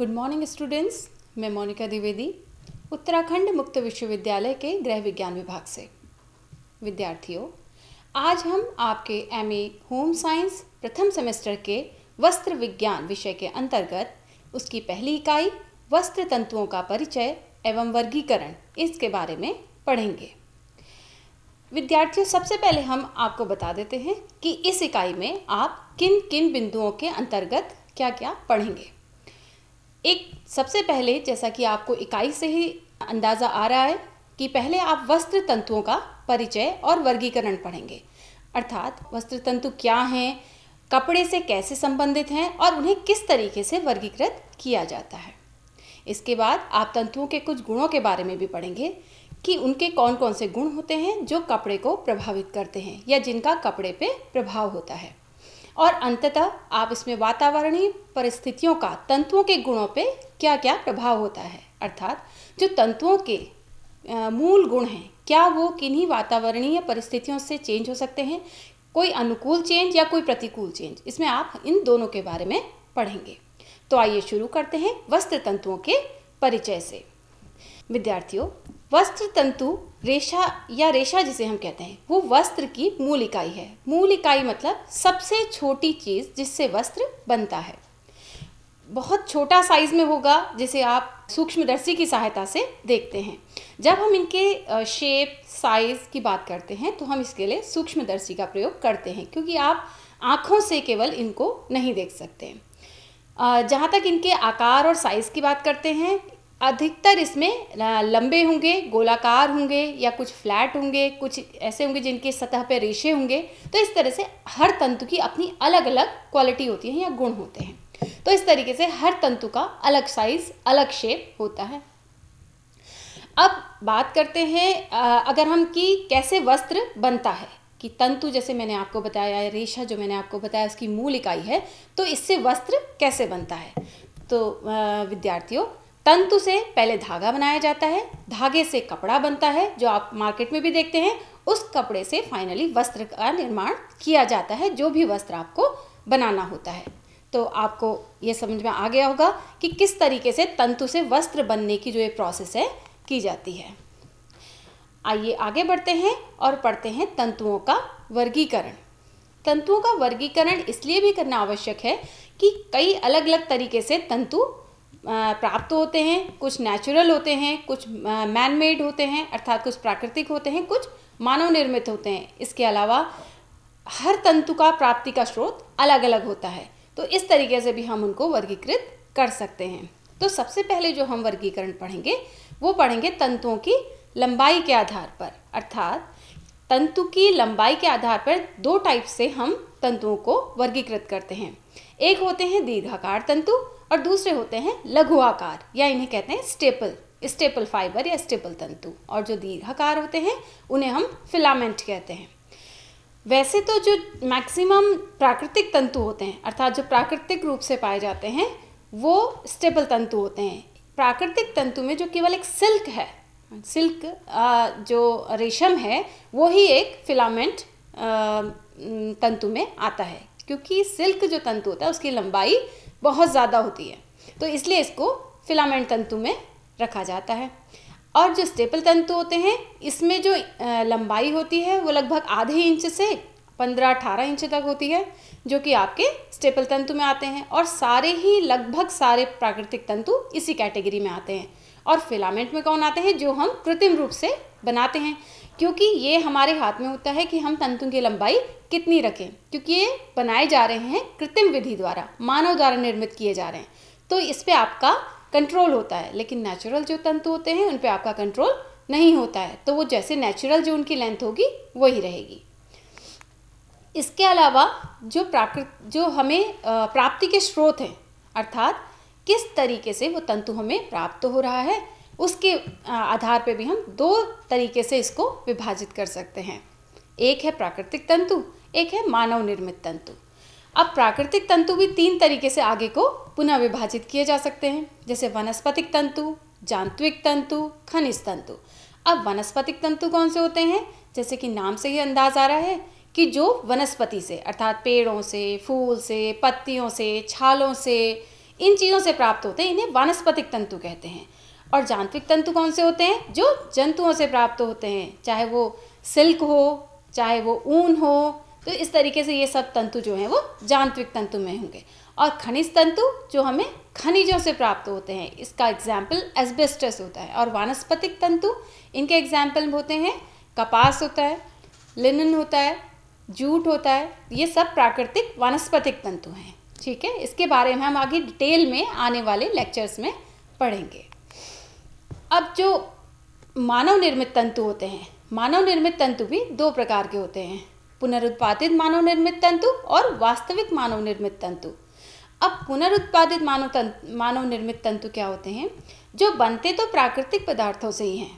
good morning students मैं मोनिका द्विवेदी उत्तराखंड मुक्त विश्वविद्यालय के गृह विज्ञान विभाग से विद्यार्थियों आज हम आपके एम होम साइंस प्रथम सेमेस्टर के वस्त्र विज्ञान विषय के अंतर्गत उसकी पहली इकाई वस्त्र तंतुओं का परिचय एवं वर्गीकरण इसके बारे में पढ़ेंगे विद्यार्थियों सबसे पहले हम आपको बता देते हैं कि इस इकाई में आप किन किन बिंदुओं के अंतर्गत क्या क्या पढ़ेंगे एक सबसे पहले जैसा कि आपको इकाई से ही अंदाज़ा आ रहा है कि पहले आप वस्त्र तंतुओं का परिचय और वर्गीकरण पढ़ेंगे अर्थात वस्त्र तंतु क्या हैं कपड़े से कैसे संबंधित हैं और उन्हें किस तरीके से वर्गीकृत किया जाता है इसके बाद आप तंतुओं के कुछ गुणों के बारे में भी पढ़ेंगे कि उनके कौन कौन से गुण होते हैं जो कपड़े को प्रभावित करते हैं या जिनका कपड़े पे प्रभाव होता है और अंततः आप इसमें वातावरणीय परिस्थितियों का तंतुओं के गुणों पे क्या क्या प्रभाव होता है अर्थात जो तंतुओं के मूल गुण हैं क्या वो किन्हीं वातावरणीय परिस्थितियों से चेंज हो सकते हैं कोई अनुकूल चेंज या कोई प्रतिकूल चेंज इसमें आप इन दोनों के बारे में पढ़ेंगे तो आइए शुरू करते हैं वस्त्र तंतुओं के परिचय से विद्यार्थियों वस्त्र तंतु रेशा या रेशा जिसे हम कहते हैं वो वस्त्र की मूल इकाई है मूल इकाई मतलब सबसे छोटी चीज़ जिससे वस्त्र बनता है बहुत छोटा साइज में होगा जिसे आप सूक्ष्मदर्शी की सहायता से देखते हैं जब हम इनके शेप साइज़ की बात करते हैं तो हम इसके लिए सूक्ष्मदर्शी का प्रयोग करते हैं क्योंकि आप आँखों से केवल इनको नहीं देख सकते जहाँ तक इनके आकार और साइज़ की बात करते हैं अधिकतर इसमें लंबे होंगे गोलाकार होंगे या कुछ फ्लैट होंगे कुछ ऐसे होंगे जिनके सतह पे रेशे होंगे तो इस तरह से हर तंतु की अपनी अलग अलग क्वालिटी होती है या गुण होते हैं तो इस तरीके से हर तंतु का अलग साइज अलग शेप होता है अब बात करते हैं अगर हम कि कैसे वस्त्र बनता है कि तंतु जैसे मैंने आपको बताया रेशा जो मैंने आपको बताया उसकी मूल इकाई है तो इससे वस्त्र कैसे बनता है तो विद्यार्थियों तंतु से पहले धागा बनाया जाता है धागे से कपड़ा बनता है जो आप मार्केट में भी देखते हैं उस कपड़े से फाइनली वस्त्र का निर्माण किया जाता है जो भी वस्त्र आपको बनाना होता है तो आपको ये समझ में आ गया होगा कि किस तरीके से तंतु से वस्त्र बनने की जो ये प्रोसेस है की जाती है आइए आगे बढ़ते हैं और पढ़ते हैं तंतुओं का वर्गीकरण तंतुओं का वर्गीकरण इसलिए भी करना आवश्यक है कि कई अलग अलग तरीके से तंतु प्राप्त होते हैं कुछ नेचुरल होते हैं कुछ मैन मेड होते हैं अर्थात कुछ प्राकृतिक होते हैं कुछ मानव निर्मित होते हैं इसके अलावा हर तंतु का प्राप्ति का स्रोत अलग अलग होता है तो इस तरीके से भी हम उनको वर्गीकृत कर सकते हैं तो सबसे पहले जो हम वर्गीकरण पढ़ेंगे वो पढ़ेंगे तंतुओं की लंबाई के आधार पर अर्थात तंतु की लंबाई के आधार पर दो टाइप से हम तंतुओं को वर्गीकृत करते हैं एक होते हैं दीर्घाकार तंतु और दूसरे होते हैं लघु आकार या इन्हें कहते हैं स्टेपल स्टेपल फाइबर या स्टेपल तंतु और जो दीर्घाकार होते हैं उन्हें हम फिलामेंट कहते हैं वैसे तो जो मैक्सिमम प्राकृतिक तंतु होते हैं अर्थात जो प्राकृतिक रूप से पाए जाते हैं वो स्टेपल तंतु होते हैं प्राकृतिक तंतु में जो केवल एक सिल्क है सिल्क जो रेशम है वो ही एक फिलामेंट तंतु में आता है क्योंकि सिल्क जो तंतु होता है उसकी लंबाई बहुत ज़्यादा होती है तो इसलिए इसको फिलामेंट तंतु में रखा जाता है और जो स्टेपल तंतु होते हैं इसमें जो लंबाई होती है वो लगभग आधे इंच से पंद्रह अठारह इंच तक होती है जो कि आपके स्टेपल तंतु में आते हैं और सारे ही लगभग सारे प्राकृतिक तंतु इसी कैटेगरी में आते हैं और फिलामेंट में कौन आते हैं जो हम कृत्रिम रूप से बनाते हैं क्योंकि ये हमारे हाथ में होता है कि हम तंतु की लंबाई कितनी रखें क्योंकि ये बनाए जा रहे हैं कृत्रिम विधि द्वारा मानव द्वारा निर्मित किए जा रहे हैं तो इस पर आपका कंट्रोल होता है लेकिन नेचुरल जो तंतु होते हैं उन पर आपका कंट्रोल नहीं होता है तो वो जैसे नेचुरल जो उनकी लेंथ होगी वही रहेगी इसके अलावा जो प्राकृत जो हमें प्राप्ति के स्रोत हैं अर्थात किस तरीके से वो तंतु हमें प्राप्त हो रहा है उसके आधार पर भी हम दो तरीके से इसको विभाजित कर सकते हैं एक है प्राकृतिक तंतु एक है मानव निर्मित तंतु अब प्राकृतिक तंतु भी तीन तरीके से आगे को पुनः विभाजित किए जा सकते हैं जैसे वनस्पतिक तंतु जांत्विक तंतु खनिज तंतु अब वनस्पतिक तंतु कौन से होते हैं जैसे कि नाम से ही अंदाज आ रहा है कि जो वनस्पति से अर्थात पेड़ों से फूल से पत्तियों से छालों से इन चीज़ों से प्राप्त होते हैं इन्हें वनस्पतिक तंतु कहते हैं और जांत्रिक तंतु कौन से होते हैं जो जंतुओं से प्राप्त होते हैं चाहे वो सिल्क हो चाहे वो ऊन हो तो इस तरीके से ये सब तंतु जो हैं वो जांत्रिक तंतु में होंगे और खनिज तंतु जो हमें खनिजों से प्राप्त होते हैं इसका एग्जाम्पल एस्बेस्टस होता है और वानस्पतिक तंतु इनके एग्जाम्पल होते हैं कपास होता है लिनन होता है जूट होता है ये सब प्राकृतिक वानस्पतिक तंतु हैं ठीक है इसके बारे में हम आगे डिटेल में आने वाले लेक्चर्स में पढ़ेंगे अब जो मानव निर्मित तंतु होते हैं मानव निर्मित तंतु भी दो प्रकार के होते हैं पुनरुत्पादित मानव निर्मित तंतु और वास्तविक मानव निर्मित तंतु अब पुनरुत्पादित मानव तंतु मानव निर्मित तंतु क्या होते हैं जो बनते तो प्राकृतिक पदार्थों से ही हैं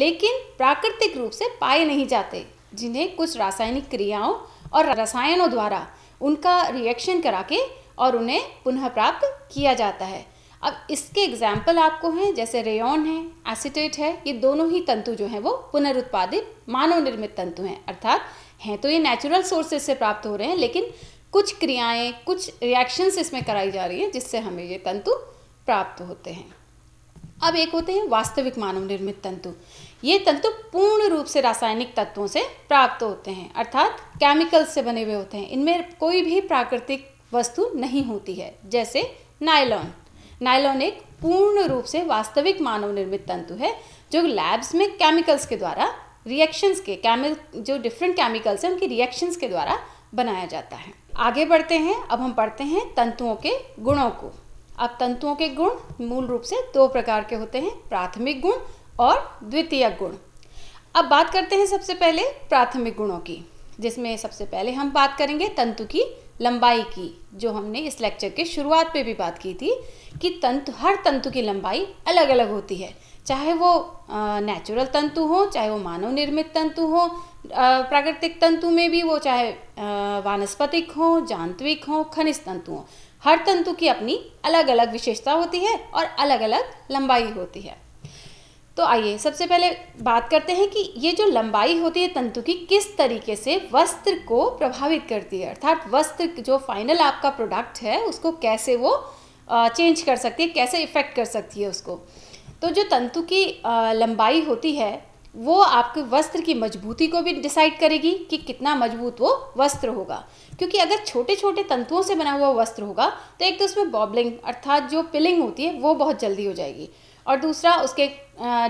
लेकिन प्राकृतिक रूप से पाए नहीं जाते जिन्हें कुछ रासायनिक क्रियाओं और रसायनों द्वारा उनका रिएक्शन करा के और उन्हें पुनः प्राप्त किया जाता है अब इसके एग्जाम्पल आपको हैं जैसे रेयन है एसिटेट है ये दोनों ही तंतु जो हैं वो पुनरुत्पादित मानव निर्मित तंतु हैं अर्थात हैं तो ये नेचुरल सोर्सेज से प्राप्त हो रहे हैं लेकिन कुछ क्रियाएं कुछ रिएक्शंस इसमें कराई जा रही हैं जिससे हमें ये तंतु प्राप्त होते हैं अब एक होते हैं वास्तविक मानव निर्मित तंतु ये तंतु पूर्ण रूप से रासायनिक तत्वों से प्राप्त होते हैं अर्थात केमिकल्स से बने हुए होते हैं इनमें कोई भी प्राकृतिक वस्तु नहीं होती है जैसे नायलॉन नायलॉन एक पूर्ण रूप से वास्तविक मानव निर्मित तंतु है जो लैब्स में केमिकल्स के द्वारा रिएक्शंस के केमिल जो डिफरेंट केमिकल्स हैं उनकी रिएक्शंस के द्वारा बनाया जाता है आगे बढ़ते हैं अब हम पढ़ते हैं तंतुओं के गुणों को अब तंतुओं के गुण मूल रूप से दो प्रकार के होते हैं प्राथमिक गुण और द्वितीय गुण अब बात करते हैं सबसे पहले प्राथमिक गुणों की जिसमें सबसे पहले हम बात करेंगे तंतु की लंबाई की जो हमने इस लेक्चर के शुरुआत पे भी बात की थी कि तंतु हर तंतु की लंबाई अलग अलग होती है चाहे वो नेचुरल तंतु हो चाहे वो मानव निर्मित तंतु हो प्राकृतिक तंतु में भी वो चाहे वानस्पतिक हो जांत्विक हो खनिज तंतु हो हर तंतु की अपनी अलग अलग विशेषता होती है और अलग अलग लंबाई होती है तो आइए सबसे पहले बात करते हैं कि ये जो लंबाई होती है तंतु की किस तरीके से वस्त्र को प्रभावित करती है अर्थात वस्त्र जो फाइनल आपका प्रोडक्ट है उसको कैसे वो चेंज कर सकती है कैसे इफ़ेक्ट कर सकती है उसको तो जो तंतु की लंबाई होती है वो आपके वस्त्र की मजबूती को भी डिसाइड करेगी कि कितना मजबूत वो वस्त्र होगा क्योंकि अगर छोटे छोटे तंतुओं से बना हुआ वस्त्र होगा तो एक तो उसमें बॉबलिंग अर्थात जो पिलिंग होती है वो बहुत जल्दी हो जाएगी और दूसरा उसके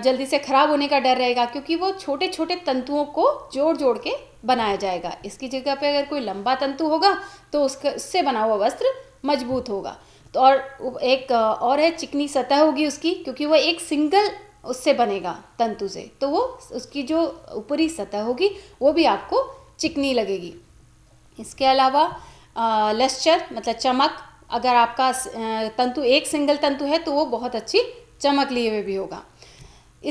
जल्दी से ख़राब होने का डर रहेगा क्योंकि वो छोटे छोटे तंतुओं को जोड़ जोड़ के बनाया जाएगा इसकी जगह पे अगर कोई लंबा तंतु होगा तो उसका उससे बना हुआ वस्त्र मजबूत होगा तो और एक और है चिकनी सतह होगी उसकी क्योंकि वो एक सिंगल उससे बनेगा तंतु से तो वो उसकी जो ऊपरी सतह होगी वो भी आपको चिकनी लगेगी इसके अलावा लश्चर मतलब चमक अगर आपका तंतु एक सिंगल तंतु है तो वो बहुत अच्छी चमक लिए हुए भी होगा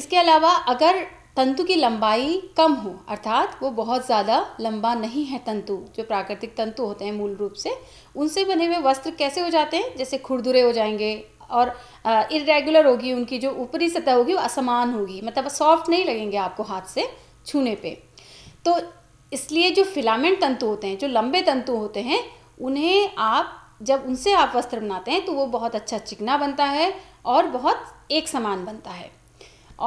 इसके अलावा अगर तंतु की लंबाई कम हो अर्थात वो बहुत ज़्यादा लंबा नहीं है तंतु जो प्राकृतिक तंतु होते हैं मूल रूप से उनसे बने हुए वस्त्र कैसे हो जाते हैं जैसे खुरदुरे हो जाएंगे और इरेगुलर होगी उनकी जो ऊपरी सतह होगी वो असमान होगी मतलब सॉफ्ट नहीं लगेंगे आपको हाथ से छूने पे तो इसलिए जो फिलामेंट तंतु होते हैं जो लंबे तंतु होते हैं उन्हें आप जब उनसे आप वस्त्र बनाते हैं तो वो बहुत अच्छा चिकना बनता है और बहुत एक समान बनता है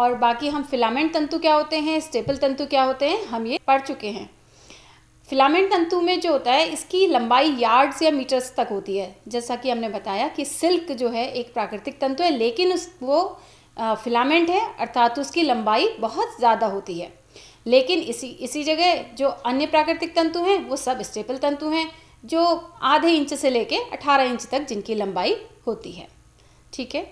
और बाकी हम फिलामेंट तंतु क्या होते हैं स्टेपल तंतु क्या होते हैं हम ये पढ़ चुके हैं फिलामेंट तंतु में जो होता है इसकी लंबाई यार्ड्स या मीटर्स तक होती है जैसा कि हमने बताया कि सिल्क जो है एक प्राकृतिक तंतु है लेकिन उस वो फिलामेंट है अर्थात उसकी लंबाई बहुत ज़्यादा होती है लेकिन इसी इसी जगह जो अन्य प्राकृतिक तंतु हैं वो सब स्टेपल तंतु हैं जो आधे इंच से लेके 18 इंच तक जिनकी लंबाई होती है ठीक है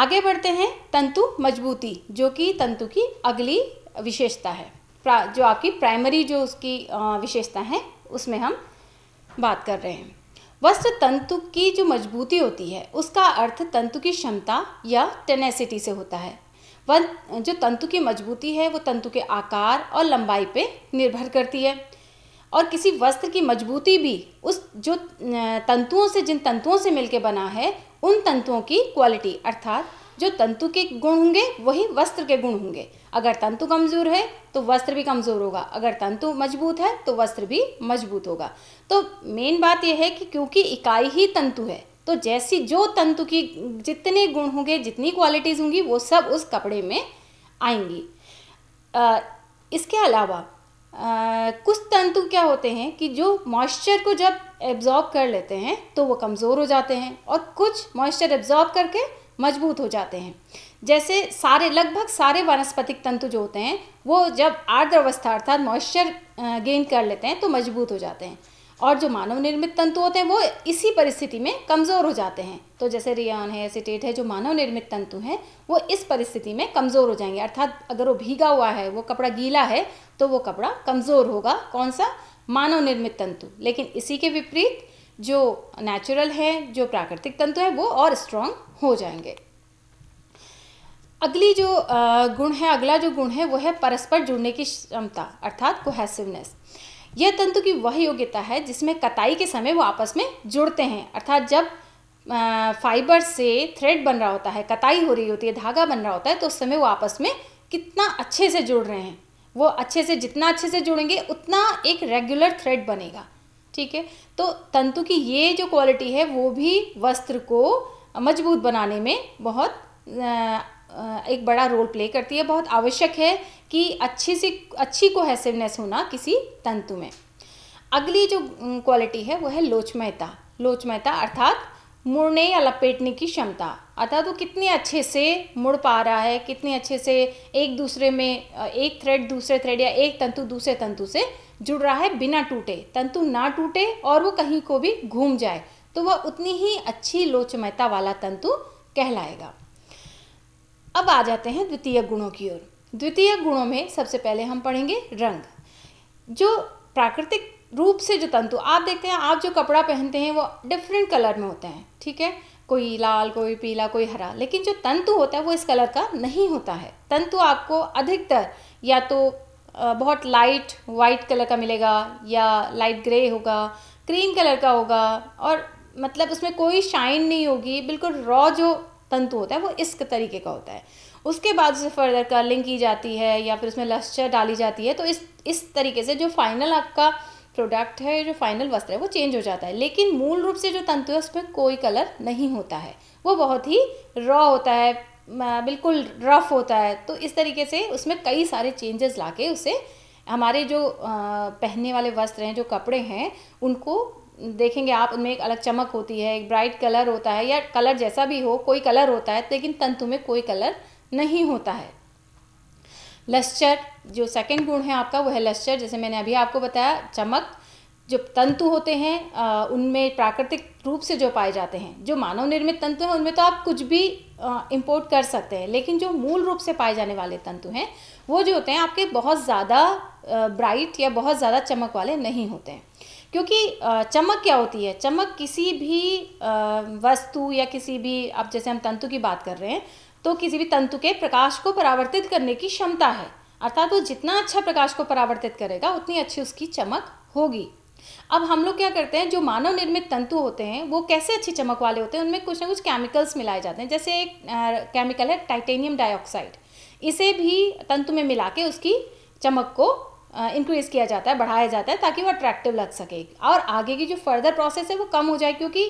आगे बढ़ते हैं तंतु मजबूती जो कि तंतु की अगली विशेषता है जो आपकी प्राइमरी जो उसकी विशेषता है उसमें हम बात कर रहे हैं वस्त्र तंतु की जो मजबूती होती है उसका अर्थ तंतु की क्षमता या टेनेसिटी से होता है वह जो तंतु की मजबूती है वो तंतु के आकार और लंबाई पे निर्भर करती है और किसी वस्त्र की मजबूती भी उस जो तंतुओं से जिन तंतुओं से मिलकर बना है उन तंतुओं की क्वालिटी अर्थात जो तंतु के गुण होंगे वही वस्त्र के गुण होंगे अगर तंतु कमज़ोर है तो वस्त्र भी कमज़ोर होगा अगर तंतु मजबूत है तो वस्त्र भी मजबूत होगा तो मेन बात यह है कि क्योंकि इकाई ही तंतु है तो जैसी जो तंतु की जितने गुण होंगे जितनी क्वालिटीज़ होंगी वो सब उस कपड़े में आएंगी आ, इसके अलावा कुछ तंतु क्या होते हैं कि जो मॉइस्चर को जब एब्जॉर्ब कर लेते हैं तो वो कमज़ोर हो जाते हैं और कुछ मॉइस्चर एब्जॉर्ब करके मजबूत हो जाते हैं जैसे सारे लगभग सारे वनस्पतिक तंतु जो होते हैं वो जब आर्द्र अवस्था अर्थात मॉइस्चर गेन कर लेते हैं तो मजबूत हो जाते हैं और जो मानव निर्मित तंतु होते हैं वो इसी परिस्थिति में कमज़ोर हो जाते हैं तो जैसे रियान है एसिटेट है जो मानव निर्मित तंतु हैं वो इस परिस्थिति में कमज़ोर हो जाएंगे अर्थात अगर वो भीगा हुआ है वो कपड़ा गीला है तो वो कपड़ा कमज़ोर होगा कौन सा मानव निर्मित तंतु लेकिन इसी के विपरीत जो नेचुरल है जो प्राकृतिक तंतु है वो और स्ट्रांग हो जाएंगे अगली जो गुण है अगला जो गुण है वो है परस्पर जुड़ने की क्षमता अर्थात कोहेसिवनेस यह तंतु की वह योग्यता है जिसमें कताई के समय वो आपस में जुड़ते हैं अर्थात जब फाइबर से थ्रेड बन रहा होता है कताई हो रही होती है धागा बन रहा होता है तो उस समय वो आपस में कितना अच्छे से जुड़ रहे हैं वो अच्छे से जितना अच्छे से जुड़ेंगे उतना एक रेगुलर थ्रेड बनेगा ठीक है तो तंतु की ये जो क्वालिटी है वो भी वस्त्र को मजबूत बनाने में बहुत एक बड़ा रोल प्ले करती है बहुत आवश्यक है कि अच्छी सी अच्छी कोहेसिवनेस होना किसी तंतु में अगली जो क्वालिटी है वो है लोचमयता लोचमयता अर्थात मुड़ने या लपेटने की क्षमता अर्थात वो कितने अच्छे से मुड़ पा रहा है कितने अच्छे से एक दूसरे में एक थ्रेड दूसरे थ्रेड या एक तंतु दूसरे तंतु से जुड़ रहा है बिना टूटे तंतु ना टूटे और वो कहीं को भी घूम जाए तो वह उतनी ही अच्छी लोचमयता वाला तंतु कहलाएगा अब आ जाते हैं द्वितीय गुणों की ओर द्वितीय गुणों में सबसे पहले हम पढ़ेंगे रंग जो प्राकृतिक रूप से जो तंतु आप देखते हैं आप जो कपड़ा पहनते हैं वो डिफरेंट कलर में होते हैं ठीक है कोई लाल कोई पीला कोई हरा लेकिन जो तंतु होता है वो इस कलर का नहीं होता है तंतु आपको अधिकतर या तो बहुत लाइट वाइट कलर का मिलेगा या लाइट ग्रे होगा क्रीम कलर का होगा और मतलब उसमें कोई शाइन नहीं होगी बिल्कुल रॉ जो तंतु होता है वो इस तरीके का होता है उसके बाद उसे फर्दर कर्लिंग की जाती है या फिर उसमें लस्चर डाली जाती है तो इस इस तरीके से जो फाइनल आपका प्रोडक्ट है जो फाइनल वस्त्र है वो चेंज हो जाता है लेकिन मूल रूप से जो तंतु है उसमें कोई कलर नहीं होता है वो बहुत ही रॉ होता है बिल्कुल रफ होता है तो इस तरीके से उसमें कई सारे चेंजेस ला के उसे हमारे जो पहनने वाले वस्त्र हैं जो कपड़े हैं उनको देखेंगे आप उनमें एक अलग चमक होती है एक ब्राइट कलर होता है या कलर जैसा भी हो कोई कलर होता है लेकिन तंतु में कोई कलर नहीं होता है लस्चर जो सेकंड गुण है आपका वो है लस्चर जैसे मैंने अभी आपको बताया चमक जो तंतु होते हैं उनमें प्राकृतिक रूप से जो पाए जाते हैं जो मानव निर्मित तंतु हैं उनमें तो आप कुछ भी इंपोर्ट कर सकते हैं लेकिन जो मूल रूप से पाए जाने वाले तंतु हैं वो जो होते हैं आपके बहुत ज़्यादा ब्राइट या बहुत ज़्यादा चमक वाले नहीं होते हैं क्योंकि चमक क्या होती है चमक किसी भी वस्तु या किसी भी अब जैसे हम तंतु की बात कर रहे हैं तो किसी भी तंतु के प्रकाश को परावर्तित करने की क्षमता है अर्थात वो जितना अच्छा प्रकाश को परावर्तित करेगा उतनी अच्छी उसकी चमक होगी अब हम लोग क्या करते हैं जो मानव निर्मित तंतु होते हैं वो कैसे अच्छी चमक वाले होते हैं उनमें कुछ ना कुछ केमिकल्स मिलाए जाते हैं जैसे एक केमिकल है टाइटेनियम डाइऑक्साइड इसे भी तंतु में मिला के उसकी चमक को इंक्रीज़ किया जाता है बढ़ाया जाता है ताकि वो अट्रैक्टिव लग सके और आगे की जो फर्दर प्रोसेस है वो कम हो जाए क्योंकि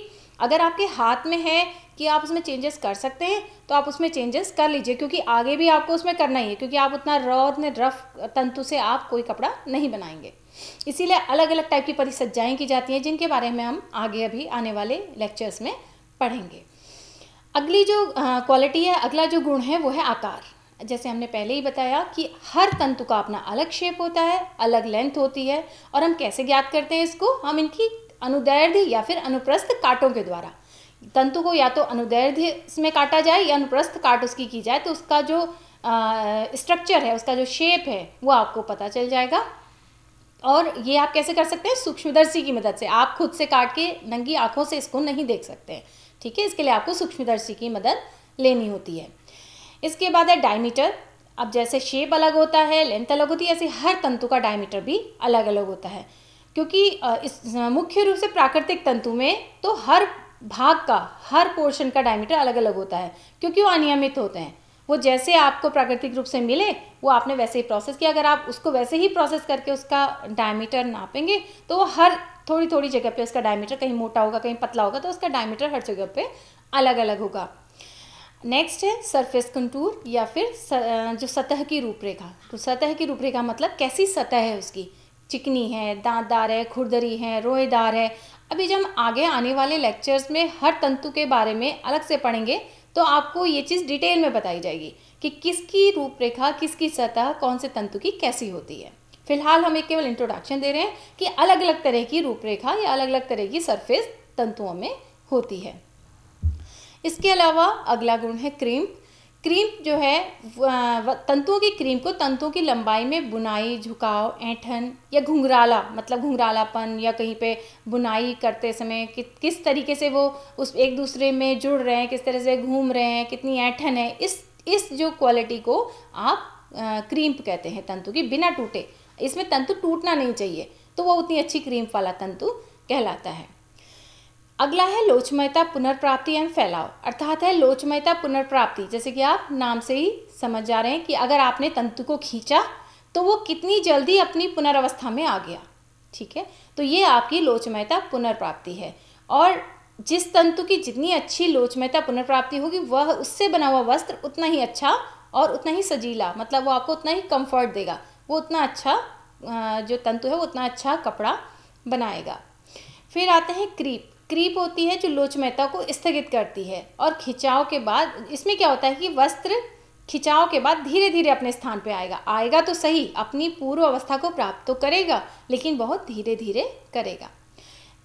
अगर आपके हाथ में है कि आप उसमें चेंजेस कर सकते हैं तो आप उसमें चेंजेस कर लीजिए क्योंकि आगे भी आपको उसमें करना ही है क्योंकि आप उतना रॉ उतने रफ तंतु से आप कोई कपड़ा नहीं बनाएंगे इसीलिए अलग अलग टाइप की परिसज्जाएँ की जाती हैं जिनके बारे में हम आगे अभी आने वाले लेक्चर्स में पढ़ेंगे अगली जो क्वालिटी है अगला जो गुण है वो है आकार जैसे हमने पहले ही बताया कि हर तंतु का अपना अलग शेप होता है अलग लेंथ होती है और हम कैसे ज्ञात करते हैं इसको हम इनकी अनुदैर्ध्य या फिर अनुप्रस्थ काटों के द्वारा तंतु को या तो अनुदैर्ध्य इसमें काटा जाए या अनुप्रस्थ काट उसकी की जाए तो उसका जो स्ट्रक्चर है उसका जो शेप है वो आपको पता चल जाएगा और ये आप कैसे कर सकते हैं सूक्ष्मदर्शी की मदद से आप खुद से काट के नंगी आँखों से इसको नहीं देख सकते ठीक है इसके लिए आपको सूक्ष्मदर्शी की मदद लेनी होती है इसके बाद है डायमीटर अब जैसे शेप अलग होता है लेंथ अलग होती है ऐसे हर तंतु का डायमीटर भी अलग अलग होता है क्योंकि इस मुख्य रूप से प्राकृतिक तंतु में तो हर भाग का हर पोर्शन का डायमीटर अलग अलग होता है क्योंकि वो अनियमित होते हैं वो जैसे आपको प्राकृतिक रूप से मिले वो आपने वैसे ही प्रोसेस किया अगर आप उसको वैसे ही प्रोसेस करके उसका डायमीटर नापेंगे तो वो हर थोड़ी थोड़ी जगह पे उसका डायमीटर कहीं मोटा होगा कहीं पतला होगा तो उसका डायमीटर हर जगह पे अलग अलग होगा नेक्स्ट है सरफेस कंटूर या फिर जो सतह की रूपरेखा तो सतह की रूपरेखा मतलब कैसी सतह है उसकी चिकनी है दांतदार है खुरदरी है रोएदार है अभी जब हम आगे आने वाले लेक्चर्स में हर तंतु के बारे में अलग से पढ़ेंगे तो आपको ये चीज़ डिटेल में बताई जाएगी कि किसकी रूपरेखा किसकी सतह कौन से तंतु की कैसी होती है फिलहाल हम एक केवल इंट्रोडक्शन दे रहे हैं कि अलग अलग तरह की रूपरेखा या अलग अलग तरह की सरफेस तंतुओं में होती है इसके अलावा अगला गुण है क्रीम्प क्रीम्प जो है तंतुओं की क्रीम को तंतुओं की लंबाई में बुनाई झुकाव ऐंठन या घुंघराला मतलब घुंघरालापन या कहीं पे बुनाई करते समय कि, किस तरीके से वो उस एक दूसरे में जुड़ रहे हैं किस तरह से घूम रहे हैं कितनी ऐंठन है इस इस जो क्वालिटी को आप क्रीम्प कहते हैं तंतु की बिना टूटे इसमें तंतु टूटना नहीं चाहिए तो वो उतनी अच्छी क्रीम वाला तंतु कहलाता है अगला है लोचमयता पुनर्प्राप्ति एवं फैलाव अर्थात है लोचमयता पुनर्प्राप्ति जैसे कि आप नाम से ही समझ जा रहे हैं कि अगर आपने तंतु को खींचा तो वो कितनी जल्दी अपनी पुनर्वस्था में आ गया ठीक है तो ये आपकी लोचमयता पुनर्प्राप्ति है और जिस तंतु की जितनी अच्छी लोचमयता पुनर्प्राप्ति होगी वह उससे बना हुआ वस्त्र उतना ही अच्छा और उतना ही सजीला मतलब वो आपको उतना ही कंफर्ट देगा वो उतना अच्छा जो तंतु है वो उतना अच्छा कपड़ा बनाएगा फिर आते हैं क्रीप क्रीप होती है जो लोचमयता को स्थगित करती है और खिंचाव के बाद इसमें क्या होता है कि वस्त्र खिंचाव के बाद धीरे धीरे अपने स्थान पे आएगा आएगा तो सही अपनी पूर्व अवस्था को प्राप्त तो करेगा लेकिन बहुत धीरे धीरे करेगा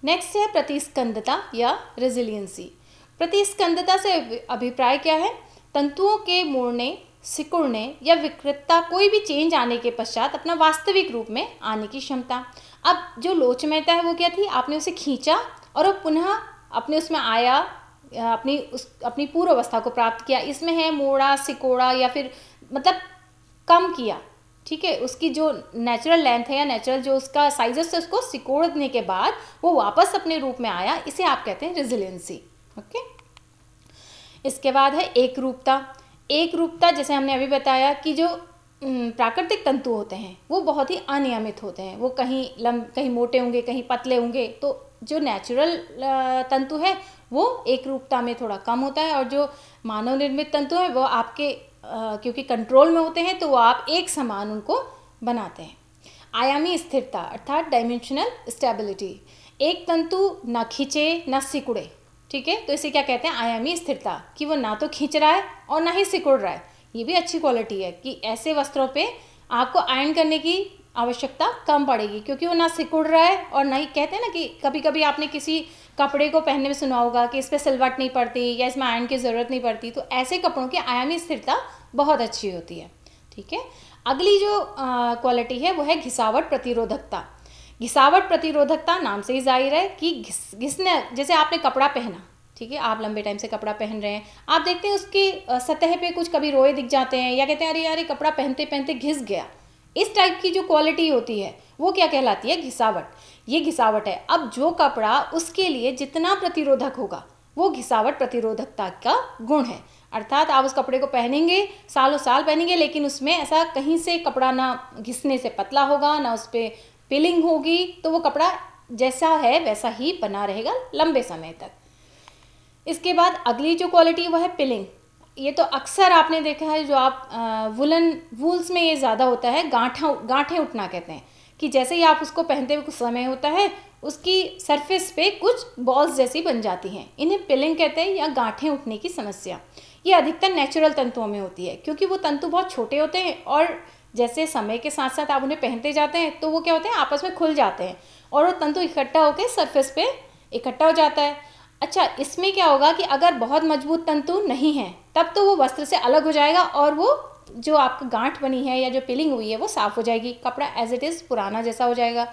नेक्स्ट है प्रतिस्कंदता या रेजिलियंसी प्रतिस्कंदता से अभिप्राय क्या है तंतुओं के मोड़ने सिकुड़ने या विकृतता कोई भी चेंज आने के पश्चात अपना वास्तविक रूप में आने की क्षमता अब जो लोचमयता है वो क्या थी आपने उसे खींचा और वो पुनः अपने उसमें आया अपनी उस अपनी पूर्व अवस्था को प्राप्त किया इसमें है मोड़ा सिकोड़ा या फिर मतलब कम किया ठीक है उसकी जो नेचुरल लेंथ है या नेचुरल जो उसका साइजेस है उसको सिकोड़ने के बाद वो वापस अपने रूप में आया इसे आप कहते हैं रिजिलियंसी ओके इसके बाद है एक रूपता एक रूपता जैसे हमने अभी बताया कि जो प्राकृतिक तंतु होते हैं वो बहुत ही अनियमित होते हैं वो कहीं लम कहीं मोटे होंगे कहीं पतले होंगे तो जो नेचुरल तंतु है वो एक रूपता में थोड़ा कम होता है और जो मानव निर्मित तंतु है वो आपके क्योंकि कंट्रोल में होते हैं तो वो आप एक समान उनको बनाते हैं आयामी स्थिरता अर्थात डायमेंशनल स्टेबिलिटी एक तंतु ना खींचे ना सिकुड़े ठीक है तो इसे क्या कहते हैं आयामी स्थिरता कि वो ना तो खींच रहा है और ना ही सिकुड़ रहा है ये भी अच्छी क्वालिटी है कि ऐसे वस्त्रों पे आपको आयन करने की आवश्यकता कम पड़ेगी क्योंकि वो ना सिकुड़ रहा है और ना ही कहते हैं ना कि कभी कभी आपने किसी कपड़े को पहनने में सुना होगा कि इस पर सिलवट नहीं पड़ती या इसमें आयन की ज़रूरत नहीं पड़ती तो ऐसे कपड़ों की आयामी स्थिरता बहुत अच्छी होती है ठीक है अगली जो क्वालिटी है वो है घिसावट प्रतिरोधकता घिसावट प्रतिरोधकता नाम से ही जाहिर है कि घिस घिसने जैसे आपने कपड़ा पहना ठीक है आप लंबे टाइम से कपड़ा पहन रहे हैं आप देखते हैं उसकी सतह पे कुछ कभी रोए दिख जाते हैं या कहते हैं अरे यार ये कपड़ा पहनते पहनते घिस गया इस टाइप की जो क्वालिटी होती है वो क्या कहलाती है घिसावट ये घिसावट है अब जो कपड़ा उसके लिए जितना प्रतिरोधक होगा वो घिसावट प्रतिरोधकता का गुण है अर्थात आप उस कपड़े को पहनेंगे सालों साल पहनेंगे लेकिन उसमें ऐसा कहीं से कपड़ा ना घिसने से पतला होगा ना उस पर पिलिंग होगी तो वो कपड़ा जैसा है वैसा ही बना रहेगा लंबे समय तक इसके बाद अगली जो क्वालिटी वह है पिलिंग ये तो अक्सर आपने देखा है जो आप वुलन वूल्स में ये ज़्यादा होता है गांठा गांठें उठना कहते हैं कि जैसे ही आप उसको पहनते हुए कुछ समय होता है उसकी सरफेस पे कुछ बॉल्स जैसी बन जाती हैं इन्हें पिलिंग कहते हैं या गांठें उठने की समस्या ये अधिकतर नेचुरल तंतुओं में होती है क्योंकि वो तंतु बहुत छोटे होते हैं और जैसे समय के साथ साथ आप उन्हें पहनते जाते हैं तो वो क्या होते हैं आपस में खुल जाते हैं और वो तंतु इकट्ठा होकर सरफेस पे इकट्ठा हो जाता है अच्छा इसमें क्या होगा कि अगर बहुत मजबूत तंतु नहीं है तब तो वो वस्त्र से अलग हो जाएगा और वो जो आपका गांठ बनी है या जो पिलिंग हुई है वो साफ़ हो जाएगी कपड़ा एज इट इज़ पुराना जैसा हो जाएगा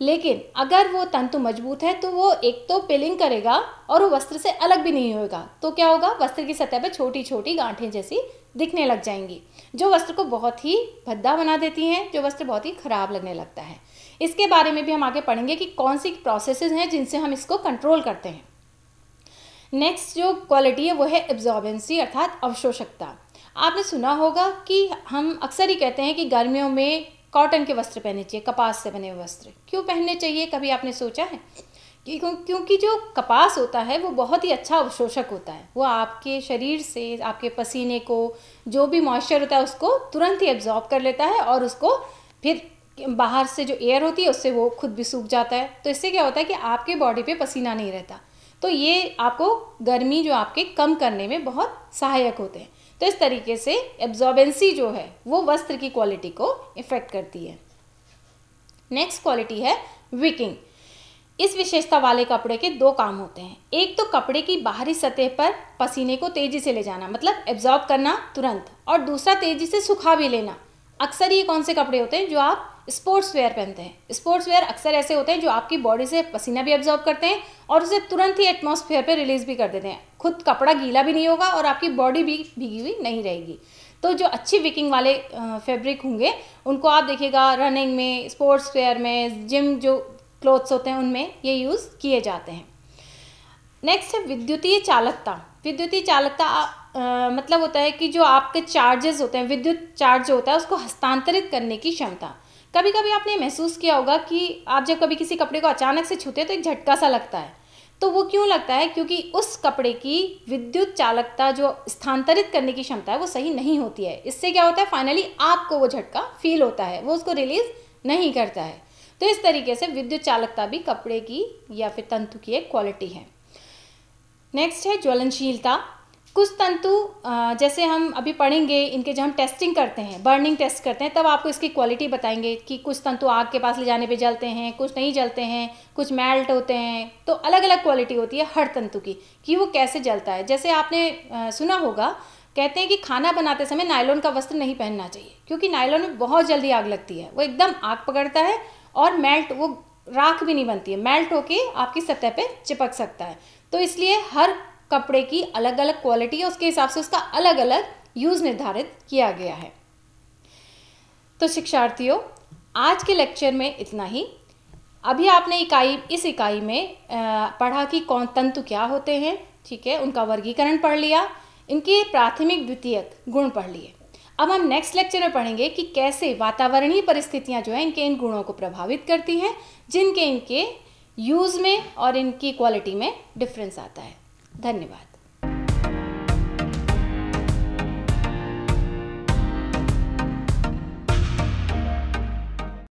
लेकिन अगर वो तंतु मजबूत है तो वो एक तो पिलिंग करेगा और वो वस्त्र से अलग भी नहीं होगा तो क्या होगा वस्त्र की सतह पर छोटी छोटी गांठें जैसी दिखने लग जाएंगी जो वस्त्र को बहुत ही भद्दा बना देती हैं जो वस्त्र बहुत ही ख़राब लगने लगता है इसके बारे में भी हम आगे पढ़ेंगे कि कौन सी प्रोसेसेस हैं जिनसे हम इसको कंट्रोल करते हैं नेक्स्ट जो क्वालिटी है वो है एब्जॉर्बेंसी अर्थात अवशोषकता आपने सुना होगा कि हम अक्सर ही कहते हैं कि गर्मियों में कॉटन के वस्त्र पहनने चाहिए कपास से बने हुए वस्त्र क्यों पहनने चाहिए कभी आपने सोचा है क्योंकि जो कपास होता है वो बहुत ही अच्छा अवशोषक होता है वो आपके शरीर से आपके पसीने को जो भी मॉइस्चर होता है उसको तुरंत ही एब्जॉर्ब कर लेता है और उसको फिर बाहर से जो एयर होती है उससे वो खुद भी सूख जाता है तो इससे क्या होता है कि आपके बॉडी पे पसीना नहीं रहता तो ये आपको गर्मी जो आपके कम करने में बहुत सहायक होते हैं तो इस तरीके से एब्जॉर्बेंसी जो है वो वस्त्र की क्वालिटी को इफेक्ट करती है नेक्स्ट क्वालिटी है विकिंग इस विशेषता वाले कपड़े के दो काम होते हैं एक तो कपड़े की बाहरी सतह पर पसीने को तेज़ी से ले जाना मतलब एब्जॉर्ब करना तुरंत और दूसरा तेज़ी से सुखा भी लेना अक्सर ये कौन से कपड़े होते हैं जो आप स्पोर्ट्स वेयर पहनते हैं स्पोर्ट्स वेयर अक्सर ऐसे होते हैं जो आपकी बॉडी से पसीना भी ऑब्जॉर्व करते हैं और उसे तुरंत ही एटमोसफेयर पर रिलीज भी कर देते हैं खुद कपड़ा गीला भी नहीं होगा और आपकी बॉडी भी भीगी हुई नहीं रहेगी तो जो अच्छी विकिंग वाले फैब्रिक होंगे उनको आप देखिएगा रनिंग में स्पोर्ट्स वेयर में जिम जो क्लोथ्स होते हैं उनमें ये यूज़ किए जाते हैं नेक्स्ट है विद्युतीय चालकता विद्युतीय चालकता आ, मतलब होता है कि जो आपके चार्जेस होते हैं विद्युत चार्ज जो होता है उसको हस्तांतरित करने की क्षमता कभी कभी आपने महसूस किया होगा कि आप जब कभी किसी कपड़े को अचानक से छूते तो एक झटका सा लगता है तो वो क्यों लगता है क्योंकि उस कपड़े की विद्युत चालकता जो स्थानांतरित करने की क्षमता है वो सही नहीं होती है इससे क्या होता है फाइनली आपको वो झटका फील होता है वो उसको रिलीज नहीं करता है तो इस तरीके से विद्युत चालकता भी कपड़े की या फिर तंतु की एक क्वालिटी है नेक्स्ट है ज्वलनशीलता कुछ तंतु जैसे हम अभी पढ़ेंगे इनके जो हम टेस्टिंग करते हैं बर्निंग टेस्ट करते हैं तब आपको इसकी क्वालिटी बताएंगे कि कुछ तंतु आग के पास ले जाने पे जलते हैं कुछ नहीं जलते हैं कुछ मेल्ट होते हैं तो अलग अलग क्वालिटी होती है हर तंतु की कि वो कैसे जलता है जैसे आपने सुना होगा कहते हैं कि खाना बनाते समय नायलॉन का वस्त्र नहीं पहनना चाहिए क्योंकि नायलॉन में बहुत जल्दी आग लगती है वो एकदम आग पकड़ता है और मेल्ट वो राख भी नहीं बनती है मेल्ट होके आपकी सतह पे चिपक सकता है तो इसलिए हर कपड़े की अलग अलग क्वालिटी है उसके हिसाब से उसका अलग अलग यूज़ निर्धारित किया गया है तो शिक्षार्थियों आज के लेक्चर में इतना ही अभी आपने इकाई इस इकाई में पढ़ा कि कौन तंतु क्या होते हैं ठीक है उनका वर्गीकरण पढ़ लिया इनके प्राथमिक द्वितीयक गुण पढ़ लिए अब हम नेक्स्ट लेक्चर में पढ़ेंगे कि कैसे वातावरणीय परिस्थितियां जो है इनके इन गुणों को प्रभावित करती हैं जिनके इनके यूज़ में और इनकी क्वालिटी में डिफरेंस आता है धन्यवाद